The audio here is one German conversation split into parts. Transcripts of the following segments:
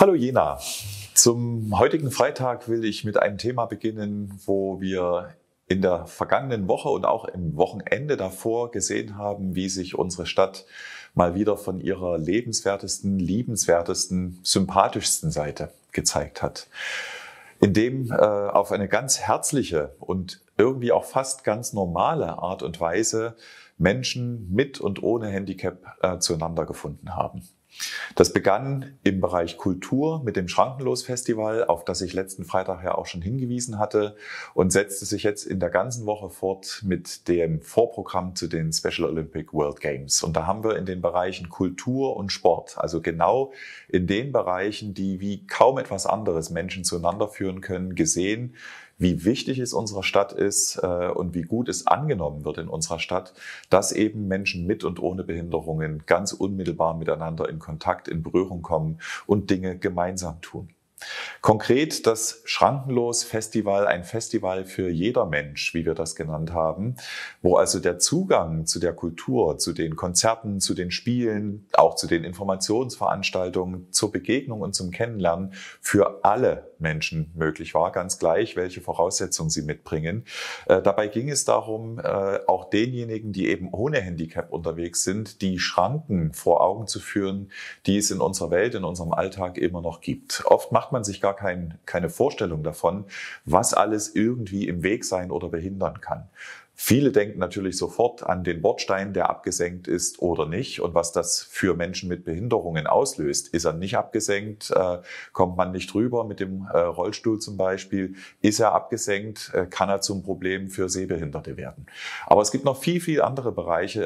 Hallo Jena. Zum heutigen Freitag will ich mit einem Thema beginnen, wo wir in der vergangenen Woche und auch im Wochenende davor gesehen haben, wie sich unsere Stadt mal wieder von ihrer lebenswertesten, liebenswertesten, sympathischsten Seite gezeigt hat. Indem äh, auf eine ganz herzliche und irgendwie auch fast ganz normale Art und Weise Menschen mit und ohne Handicap äh, zueinander gefunden haben. Das begann im Bereich Kultur mit dem Schrankenlos-Festival, auf das ich letzten Freitag ja auch schon hingewiesen hatte, und setzte sich jetzt in der ganzen Woche fort mit dem Vorprogramm zu den Special Olympic World Games. Und da haben wir in den Bereichen Kultur und Sport, also genau in den Bereichen, die wie kaum etwas anderes Menschen zueinander führen können, gesehen, wie wichtig es unserer Stadt ist äh, und wie gut es angenommen wird in unserer Stadt, dass eben Menschen mit und ohne Behinderungen ganz unmittelbar miteinander in Kontakt, in Berührung kommen und Dinge gemeinsam tun. Konkret das Schrankenlos Festival, ein Festival für jeder Mensch, wie wir das genannt haben, wo also der Zugang zu der Kultur, zu den Konzerten, zu den Spielen, auch zu den Informationsveranstaltungen, zur Begegnung und zum Kennenlernen für alle Menschen möglich war, ganz gleich, welche Voraussetzungen sie mitbringen. Äh, dabei ging es darum, äh, auch denjenigen, die eben ohne Handicap unterwegs sind, die Schranken vor Augen zu führen, die es in unserer Welt, in unserem Alltag immer noch gibt. Oft macht man sich gar kein, keine Vorstellung davon, was alles irgendwie im Weg sein oder behindern kann. Viele denken natürlich sofort an den Bordstein, der abgesenkt ist oder nicht und was das für Menschen mit Behinderungen auslöst. Ist er nicht abgesenkt, äh, kommt man nicht rüber mit dem äh, Rollstuhl zum Beispiel. Ist er abgesenkt, äh, kann er zum Problem für Sehbehinderte werden. Aber es gibt noch viel, viel andere Bereiche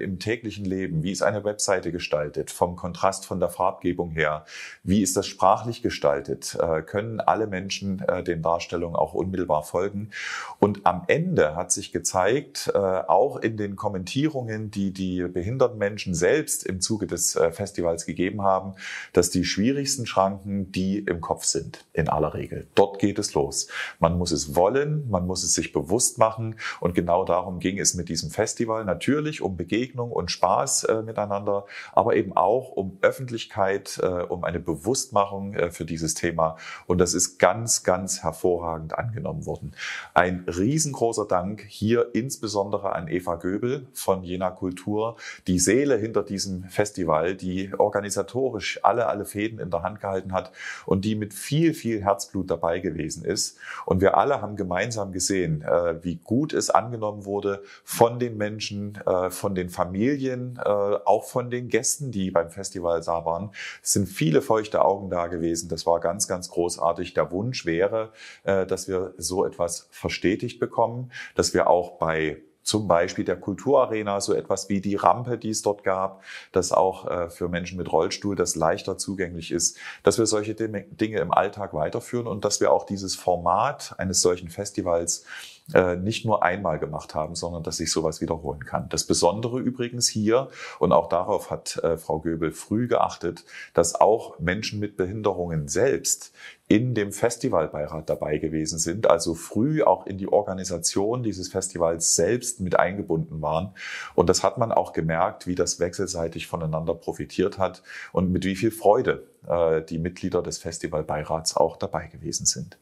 im täglichen Leben. Wie ist eine Webseite gestaltet? Vom Kontrast von der Farbgebung her. Wie ist das sprachlich gestaltet? Können alle Menschen den Darstellungen auch unmittelbar folgen? Und am Ende hat sich gezeigt, gezeigt, äh, auch in den Kommentierungen, die die behinderten Menschen selbst im Zuge des äh, Festivals gegeben haben, dass die schwierigsten Schranken die im Kopf sind, in aller Regel. Dort geht es los. Man muss es wollen, man muss es sich bewusst machen und genau darum ging es mit diesem Festival. Natürlich um Begegnung und Spaß äh, miteinander, aber eben auch um Öffentlichkeit, um eine Bewusstmachung für dieses Thema und das ist ganz, ganz hervorragend angenommen worden. Ein riesengroßer Dank hier insbesondere an Eva Göbel von Jena Kultur, die Seele hinter diesem Festival, die organisatorisch alle, alle Fäden in der Hand gehalten hat und die mit viel, viel Herzblut dabei gewesen ist. Und wir alle haben gemeinsam gesehen, äh, wie gut es angenommen wurde von den Menschen, äh, von den Familien, äh, auch von den Gästen, die beim Festival da waren. Es sind viele feuchte Augen da gewesen. Das war ganz, ganz großartig. Der Wunsch wäre, dass wir so etwas verstetigt bekommen, dass wir auch bei zum Beispiel der Kulturarena, so etwas wie die Rampe, die es dort gab, dass auch äh, für Menschen mit Rollstuhl das leichter zugänglich ist, dass wir solche Dinge im Alltag weiterführen und dass wir auch dieses Format eines solchen Festivals äh, nicht nur einmal gemacht haben, sondern dass sich sowas wiederholen kann. Das Besondere übrigens hier, und auch darauf hat äh, Frau Göbel früh geachtet, dass auch Menschen mit Behinderungen selbst in dem Festivalbeirat dabei gewesen sind, also früh auch in die Organisation dieses Festivals selbst mit eingebunden waren. Und das hat man auch gemerkt, wie das wechselseitig voneinander profitiert hat und mit wie viel Freude äh, die Mitglieder des Festivalbeirats auch dabei gewesen sind.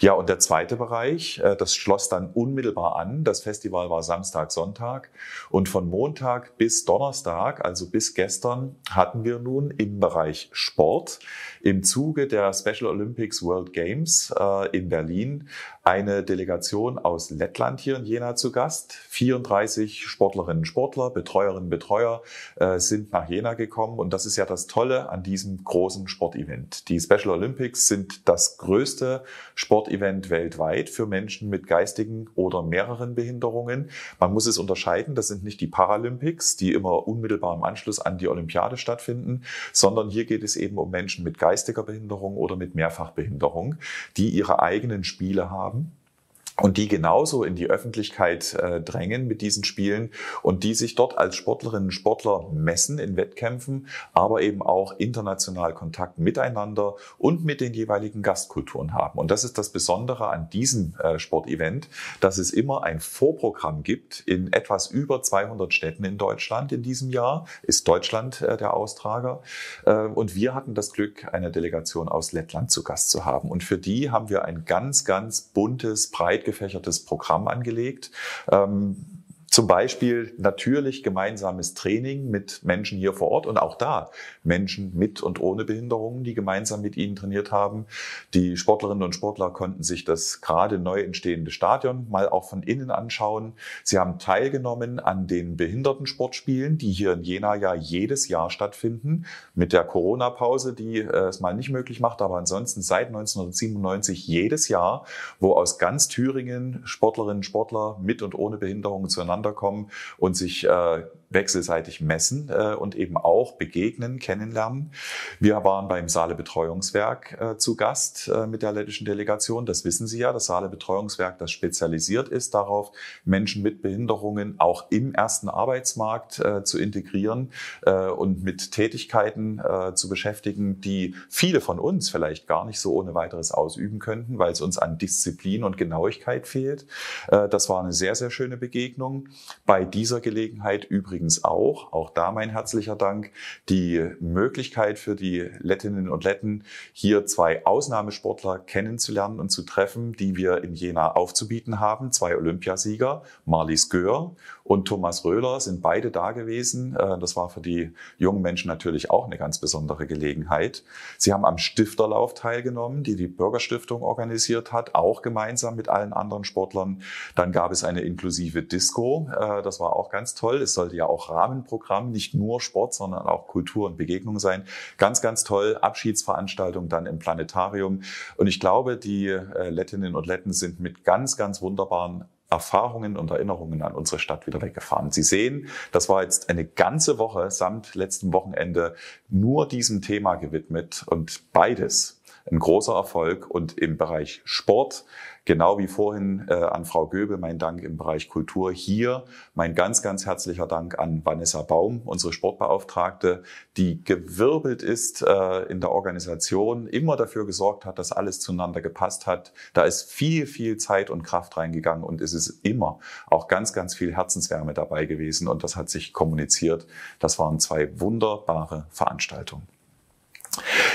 Ja, und der zweite Bereich, äh, das schloss dann unmittelbar an. Das Festival war Samstag, Sonntag und von Montag bis Donnerstag, also bis gestern, hatten wir nun im Bereich Sport im Zuge der Special Olympics World Games äh, in Berlin eine Delegation aus Lettland hier in Jena zu Gast. 34 Sportlerinnen und Sportler, Betreuerinnen und Betreuer sind nach Jena gekommen und das ist ja das Tolle an diesem großen Pausensportevent. Die Special Olympics sind das größte Sportevent weltweit für Menschen mit geistigen oder mehreren Behinderungen. Man muss es unterscheiden, das sind nicht die Paralympics, die immer unmittelbar im Anschluss an die Olympiade stattfinden, sondern hier geht es eben um Menschen mit geistiger Behinderung oder mit Mehrfachbehinderung, die ihre eigenen Spiele haben und die genauso in die Öffentlichkeit äh, drängen mit diesen Spielen und die sich dort als Sportlerinnen und Sportler messen in Wettkämpfen, aber eben auch international Kontakt miteinander und mit den jeweiligen Gastkulturen haben. Und das ist das Besondere an diesem äh, Sportevent, dass es immer ein Vorprogramm gibt in etwas über 200 Städten in Deutschland in diesem Jahr, ist Deutschland äh, der Austrager. Äh, und wir hatten das Glück, eine Delegation aus Lettland zu Gast zu haben. Und für die haben wir ein ganz, ganz buntes, breit gefächertes Programm angelegt. Ähm, zum Beispiel natürlich gemeinsames Training mit Menschen hier vor Ort und auch da Menschen mit und ohne Behinderungen, die gemeinsam mit ihnen trainiert haben. Die Sportlerinnen und Sportler konnten sich das gerade neu entstehende Stadion mal auch von innen anschauen. Sie haben teilgenommen an den Behindertensportspielen, die hier in Jena ja jedes Jahr stattfinden, mit der Corona-Pause, die äh, es mal nicht möglich macht, aber ansonsten seit 1997 jedes Jahr, wo aus ganz Thüringen Sportlerinnen und Sportler mit und ohne Behinderungen zueinander runterkommen und sich äh, wechselseitig messen äh, und eben auch begegnen, kennenlernen. Wir waren beim Saale Betreuungswerk äh, zu Gast äh, mit der lettischen Delegation. Das wissen Sie ja, das Saale Betreuungswerk, das spezialisiert ist darauf, Menschen mit Behinderungen auch im ersten Arbeitsmarkt äh, zu integrieren äh, und mit Tätigkeiten äh, zu beschäftigen, die viele von uns vielleicht gar nicht so ohne weiteres ausüben könnten, weil es uns an Disziplin und Genauigkeit fehlt. Äh, das war eine sehr, sehr schöne Begegnung. Bei dieser Gelegenheit übrigens auch, auch da mein herzlicher Dank, die Möglichkeit für die Lettinnen und Letten, hier zwei Ausnahmesportler kennenzulernen und zu treffen, die wir in Jena aufzubieten haben. Zwei Olympiasieger, Marlies Göhr und Thomas Röhler sind beide da gewesen. Äh, das war für die jungen Menschen natürlich auch eine ganz besondere Gelegenheit. Sie haben am Stifterlauf teilgenommen, die die Bürgerstiftung organisiert hat, auch gemeinsam mit allen anderen Sportlern. Dann gab es eine inklusive Disco. Äh, das war auch ganz toll. Es sollte ja auch Rahmenprogramm, nicht nur Sport, sondern auch Kultur und Begegnung sein. Ganz, ganz toll. Abschiedsveranstaltung dann im Planetarium. Und ich glaube, die äh, Lettinnen und Letten sind mit ganz, ganz wunderbaren Erfahrungen und Erinnerungen an unsere Stadt wieder weggefahren. Sie sehen, das war jetzt eine ganze Woche samt letztem Wochenende nur diesem Thema gewidmet und beides ein großer Erfolg. Und im Bereich Sport, genau wie vorhin äh, an Frau Göbel, mein Dank im Bereich Kultur. Hier mein ganz, ganz herzlicher Dank an Vanessa Baum, unsere Sportbeauftragte, die gewirbelt ist äh, in der Organisation, immer dafür gesorgt hat, dass alles zueinander gepasst hat. Da ist viel, viel Zeit und Kraft reingegangen und es ist immer auch ganz, ganz viel Herzenswärme dabei gewesen und das hat sich kommuniziert. Das waren zwei wunderbare Veranstaltungen.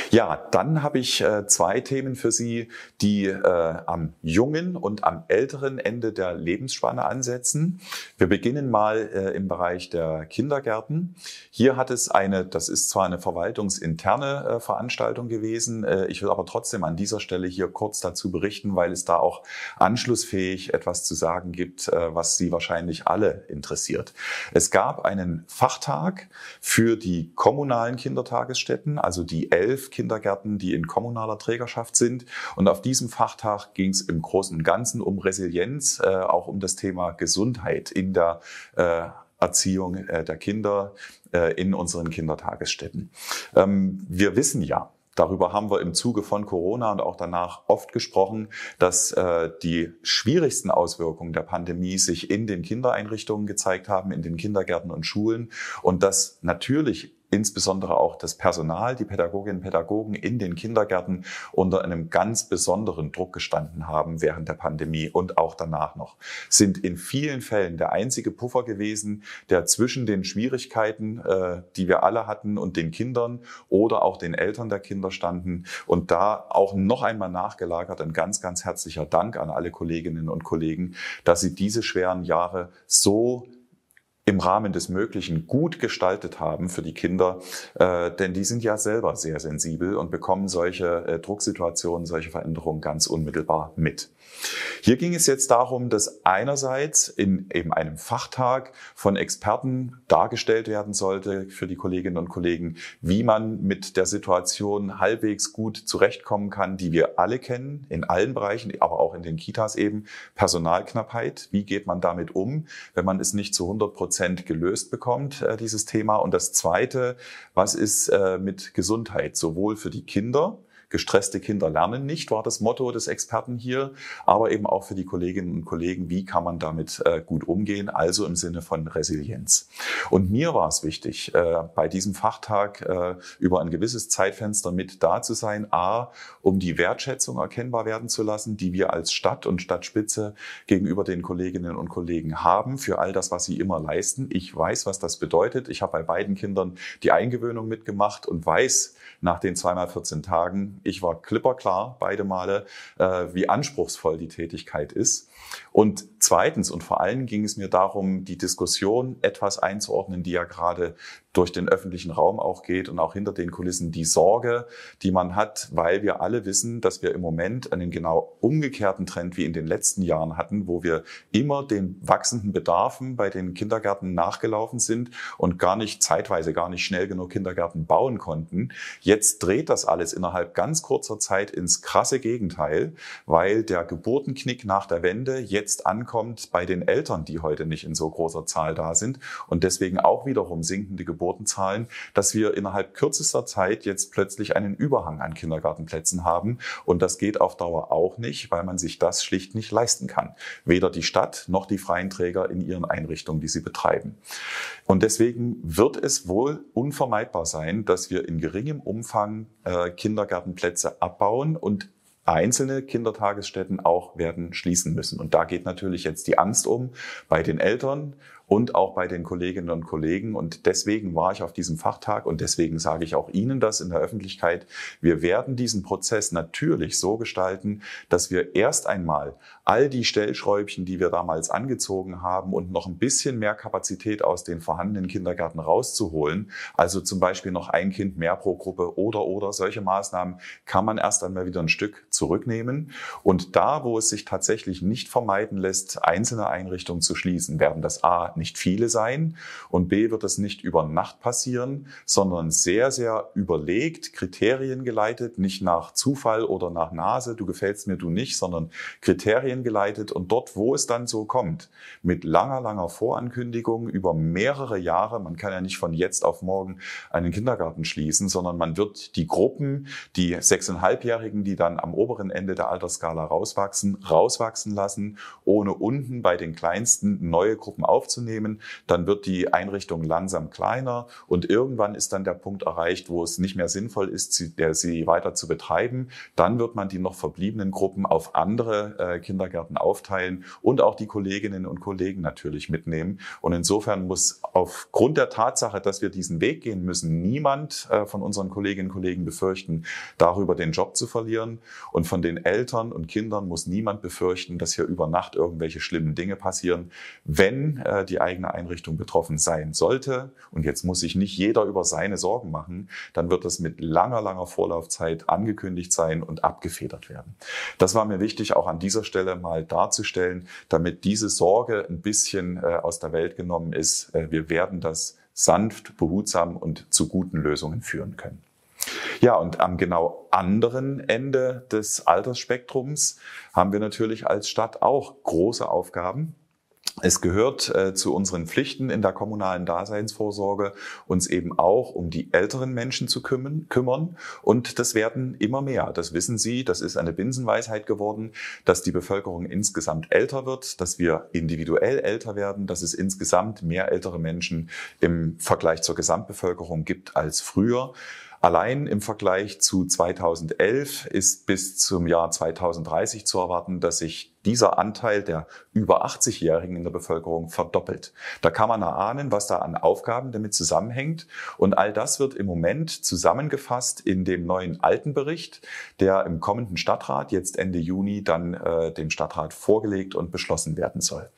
Ja, dann habe ich äh, zwei Themen für Sie, die äh, am jungen und am älteren Ende der Lebensspanne ansetzen. Wir beginnen mal äh, im Bereich der Kindergärten. Hier hat es eine, das ist zwar eine verwaltungsinterne Veranstaltung gewesen, ich will aber trotzdem an dieser Stelle hier kurz dazu berichten, weil es da auch anschlussfähig etwas zu sagen gibt, was Sie wahrscheinlich alle interessiert. Es gab einen Fachtag für die kommunalen Kindertagesstätten, also die elf Kindergärten, die in kommunaler Trägerschaft sind. Und auf diesem Fachtag ging es im Großen und Ganzen um Resilienz, äh, auch um das Thema Gesundheit in der äh, Erziehung äh, der Kinder äh, in unseren Kindertagesstätten. Ähm, wir wissen ja, Darüber haben wir im Zuge von Corona und auch danach oft gesprochen, dass äh, die schwierigsten Auswirkungen der Pandemie sich in den Kindereinrichtungen gezeigt haben, in den Kindergärten und Schulen und dass natürlich insbesondere auch das Personal, die Pädagoginnen und Pädagogen in den Kindergärten unter einem ganz besonderen Druck gestanden haben während der Pandemie und auch danach noch, sind in vielen Fällen der einzige Puffer gewesen, der zwischen den Schwierigkeiten, äh, die wir alle hatten und den Kindern oder auch den Eltern der Kinder standen. Und da auch noch einmal nachgelagert ein ganz, ganz herzlicher Dank an alle Kolleginnen und Kollegen, dass sie diese schweren Jahre so im Rahmen des Möglichen gut gestaltet haben für die Kinder, äh, denn die sind ja selber sehr sensibel und bekommen solche äh, Drucksituationen, solche Veränderungen ganz unmittelbar mit. Hier ging es jetzt darum, dass einerseits in eben einem Fachtag von Experten dargestellt werden sollte für die Kolleginnen und Kollegen, wie man mit der Situation halbwegs gut zurechtkommen kann, die wir alle kennen, in allen Bereichen, aber auch in den Kitas eben. Personalknappheit, wie geht man damit um, wenn man es nicht zu 100 Prozent Prozent gelöst bekommt, äh, dieses Thema? Und das Zweite, was ist äh, mit Gesundheit, sowohl für die Kinder, Gestresste Kinder lernen nicht, war das Motto des Experten hier, aber eben auch für die Kolleginnen und Kollegen, wie kann man damit äh, gut umgehen, also im Sinne von Resilienz. Und mir war es wichtig, äh, bei diesem Fachtag äh, über ein gewisses Zeitfenster mit da zu sein, a, um die Wertschätzung erkennbar werden zu lassen, die wir als Stadt und Stadtspitze gegenüber den Kolleginnen und Kollegen haben, für all das, was sie immer leisten. Ich weiß, was das bedeutet. Ich habe bei beiden Kindern die Eingewöhnung mitgemacht und weiß nach den zweimal 14 Tagen, ich war klipperklar beide Male, äh, wie anspruchsvoll die Tätigkeit ist. Und zweitens und vor allem ging es mir darum, die Diskussion etwas einzuordnen, die ja gerade durch den öffentlichen Raum auch geht und auch hinter den Kulissen die Sorge, die man hat, weil wir alle wissen, dass wir im Moment einen genau umgekehrten Trend wie in den letzten Jahren hatten, wo wir immer den wachsenden Bedarfen bei den Kindergärten nachgelaufen sind und gar nicht zeitweise gar nicht schnell genug Kindergärten bauen konnten. Jetzt dreht das alles innerhalb ganz ganz kurzer Zeit ins krasse Gegenteil, weil der Geburtenknick nach der Wende jetzt ankommt bei den Eltern, die heute nicht in so großer Zahl da sind und deswegen auch wiederum sinkende Geburtenzahlen, dass wir innerhalb kürzester Zeit jetzt plötzlich einen Überhang an Kindergartenplätzen haben und das geht auf Dauer auch nicht, weil man sich das schlicht nicht leisten kann. Weder die Stadt noch die freien Träger in ihren Einrichtungen, die sie betreiben. Und deswegen wird es wohl unvermeidbar sein, dass wir in geringem Umfang äh, Kindergärten Kindergartenplätze abbauen und einzelne Kindertagesstätten auch werden schließen müssen. Und da geht natürlich jetzt die Angst um bei den Eltern und auch bei den Kolleginnen und Kollegen. Und deswegen war ich auf diesem Fachtag und deswegen sage ich auch Ihnen das in der Öffentlichkeit. Wir werden diesen Prozess natürlich so gestalten, dass wir erst einmal all die Stellschräubchen, die wir damals angezogen haben und noch ein bisschen mehr Kapazität aus den vorhandenen Kindergärten rauszuholen, also zum Beispiel noch ein Kind mehr pro Gruppe oder oder solche Maßnahmen, kann man erst einmal wieder ein Stück zurücknehmen. Und da, wo es sich tatsächlich nicht vermeiden lässt, einzelne Einrichtungen zu schließen, werden das A nicht viele sein und B wird das nicht über Nacht passieren, sondern sehr, sehr überlegt, Kriterien geleitet, nicht nach Zufall oder nach Nase, du gefällst mir, du nicht, sondern Kriterien geleitet und dort, wo es dann so kommt, mit langer, langer Vorankündigung über mehrere Jahre, man kann ja nicht von jetzt auf morgen einen Kindergarten schließen, sondern man wird die Gruppen, die sechseinhalbjährigen, die dann am Ober oberen Ende der Altersskala rauswachsen, rauswachsen lassen, ohne unten bei den kleinsten neue Gruppen aufzunehmen, dann wird die Einrichtung langsam kleiner und irgendwann ist dann der Punkt erreicht, wo es nicht mehr sinnvoll ist, sie, der, sie weiter zu betreiben. Dann wird man die noch verbliebenen Gruppen auf andere äh, Kindergärten aufteilen und auch die Kolleginnen und Kollegen natürlich mitnehmen. Und insofern muss aufgrund der Tatsache, dass wir diesen Weg gehen müssen, niemand äh, von unseren Kolleginnen und Kollegen befürchten, darüber den Job zu verlieren. Und von den Eltern und Kindern muss niemand befürchten, dass hier über Nacht irgendwelche schlimmen Dinge passieren, wenn äh, die eigene Einrichtung betroffen sein sollte. Und jetzt muss sich nicht jeder über seine Sorgen machen. Dann wird das mit langer, langer Vorlaufzeit angekündigt sein und abgefedert werden. Das war mir wichtig, auch an dieser Stelle mal darzustellen, damit diese Sorge ein bisschen äh, aus der Welt genommen ist. Äh, wir werden das sanft, behutsam und zu guten Lösungen führen können. Ja, und am genau anderen Ende des Altersspektrums haben wir natürlich als Stadt auch große Aufgaben. Es gehört äh, zu unseren Pflichten in der kommunalen Daseinsvorsorge, uns eben auch um die älteren Menschen zu kümmern, kümmern. Und das werden immer mehr. Das wissen Sie, das ist eine Binsenweisheit geworden, dass die Bevölkerung insgesamt älter wird, dass wir individuell älter werden, dass es insgesamt mehr ältere Menschen im Vergleich zur Gesamtbevölkerung gibt als früher. Allein im Vergleich zu 2011 ist bis zum Jahr 2030 zu erwarten, dass sich dieser Anteil der über 80-Jährigen in der Bevölkerung verdoppelt. Da kann man erahnen, was da an Aufgaben damit zusammenhängt. Und all das wird im Moment zusammengefasst in dem neuen alten Bericht, der im kommenden Stadtrat jetzt Ende Juni dann äh, dem Stadtrat vorgelegt und beschlossen werden soll.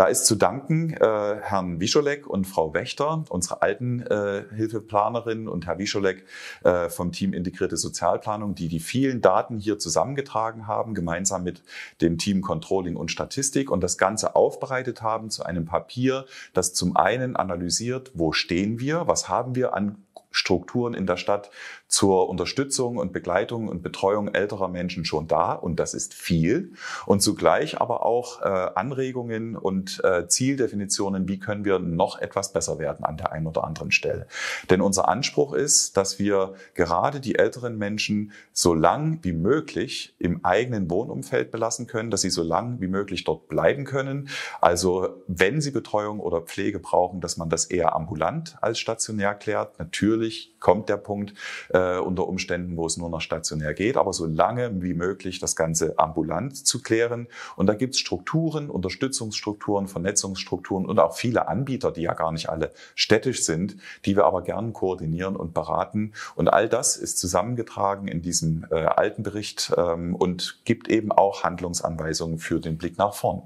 Da ist zu danken äh, Herrn Wischolek und Frau Wächter, unsere alten äh, Hilfeplanerinnen und Herr Wischolek äh, vom Team Integrierte Sozialplanung, die die vielen Daten hier zusammengetragen haben, gemeinsam mit dem Team Controlling und Statistik und das Ganze aufbereitet haben zu einem Papier, das zum einen analysiert, wo stehen wir, was haben wir an Strukturen in der Stadt zur Unterstützung und Begleitung und Betreuung älterer Menschen schon da und das ist viel und zugleich aber auch äh, Anregungen und äh, Zieldefinitionen, wie können wir noch etwas besser werden an der einen oder anderen Stelle. Denn unser Anspruch ist, dass wir gerade die älteren Menschen so lang wie möglich im eigenen Wohnumfeld belassen können, dass sie so lang wie möglich dort bleiben können. Also wenn sie Betreuung oder Pflege brauchen, dass man das eher ambulant als stationär klärt. Natürlich natürlich kommt der Punkt äh, unter Umständen, wo es nur noch stationär geht, aber so lange wie möglich das Ganze ambulant zu klären. Und da gibt es Strukturen, Unterstützungsstrukturen, Vernetzungsstrukturen und auch viele Anbieter, die ja gar nicht alle städtisch sind, die wir aber gern koordinieren und beraten. Und all das ist zusammengetragen in diesem äh, alten Bericht ähm, und gibt eben auch Handlungsanweisungen für den Blick nach vorn.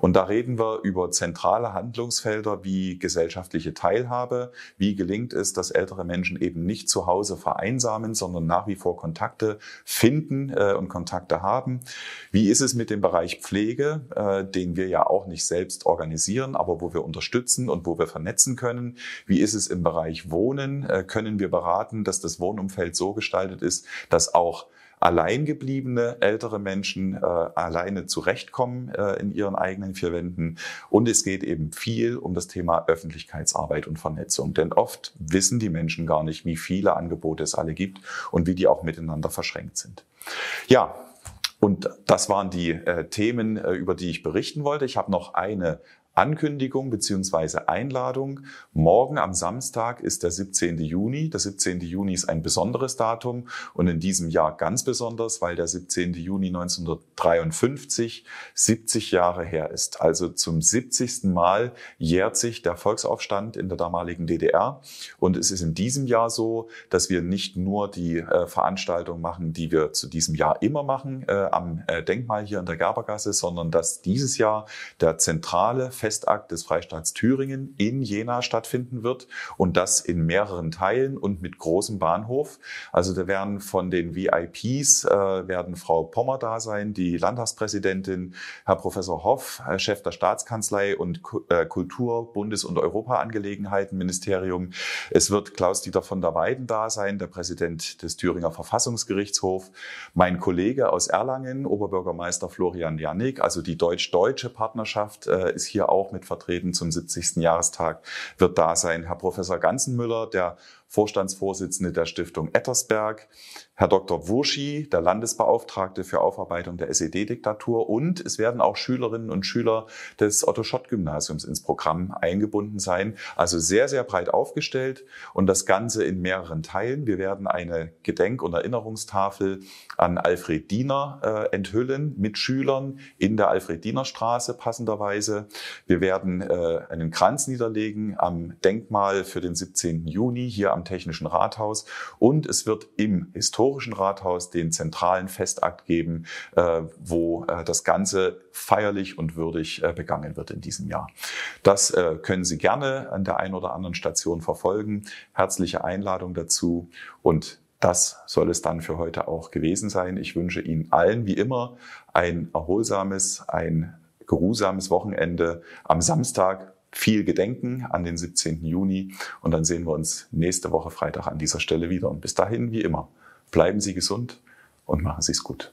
Und da reden wir über zentrale Handlungsfelder wie gesellschaftliche Teilhabe, wie gelingt es, dass ältere Menschen Menschen eben nicht zu Hause vereinsamen, sondern nach wie vor Kontakte finden äh, und Kontakte haben. Wie ist es mit dem Bereich Pflege, äh, den wir ja auch nicht selbst organisieren, aber wo wir unterstützen und wo wir vernetzen können? Wie ist es im Bereich Wohnen? Äh, können wir beraten, dass das Wohnumfeld so gestaltet ist, dass auch alleingebliebene ältere Menschen äh, alleine zurechtkommen äh, in ihren eigenen vier Wänden. Und es geht eben viel um das Thema Öffentlichkeitsarbeit und Vernetzung. Denn oft wissen die Menschen gar nicht, wie viele Angebote es alle gibt und wie die auch miteinander verschränkt sind. Ja, und das waren die äh, Themen, äh, über die ich berichten wollte. Ich habe noch eine Ankündigung beziehungsweise Einladung. Morgen am Samstag ist der 17. Juni. Der 17. Juni ist ein besonderes Datum und in diesem Jahr ganz besonders, weil der 17. Juni 1953 70 Jahre her ist. Also zum 70. Mal jährt sich der Volksaufstand in der damaligen DDR. Und es ist in diesem Jahr so, dass wir nicht nur die äh, Veranstaltung machen, die wir zu diesem Jahr immer machen, äh, am äh, Denkmal hier in der Gerbergasse, sondern dass dieses Jahr der zentrale Festakt des Freistaats Thüringen in Jena stattfinden wird und das in mehreren Teilen und mit großem Bahnhof. Also da werden von den VIPs äh, werden Frau Pommer da sein, die Landtagspräsidentin, Herr Professor Hoff, Herr Chef der Staatskanzlei und äh, Kultur, Bundes- und Europaangelegenheitenministerium. Es wird Klaus-Dieter von der Weiden da sein, der Präsident des Thüringer Verfassungsgerichtshofs, mein Kollege aus Erlangen, Oberbürgermeister Florian Janik, also die deutsch-deutsche Partnerschaft äh, ist hier auch auch mit vertreten zum 70. Jahrestag, wird da sein. Herr Professor Ganzenmüller, der Vorstandsvorsitzende der Stiftung Ettersberg, Herr Dr. Wurschi, der Landesbeauftragte für Aufarbeitung der SED-Diktatur und es werden auch Schülerinnen und Schüler des Otto-Schott-Gymnasiums ins Programm eingebunden sein. Also sehr, sehr breit aufgestellt und das Ganze in mehreren Teilen. Wir werden eine Gedenk- und Erinnerungstafel an Alfred Diener äh, enthüllen mit Schülern in der Alfred-Diener-Straße passenderweise. Wir werden äh, einen Kranz niederlegen am Denkmal für den 17. Juni hier am Technischen Rathaus und es wird im Historischen Rathaus den zentralen Festakt geben, äh, wo äh, das Ganze feierlich und würdig äh, begangen wird in diesem Jahr. Das können Sie gerne an der einen oder anderen Station verfolgen. Herzliche Einladung dazu und das soll es dann für heute auch gewesen sein. Ich wünsche Ihnen allen wie immer ein erholsames, ein geruhsames Wochenende. Am Samstag viel Gedenken an den 17. Juni. Und dann sehen wir uns nächste Woche Freitag an dieser Stelle wieder. Und bis dahin, wie immer, bleiben Sie gesund und machen Sie es gut.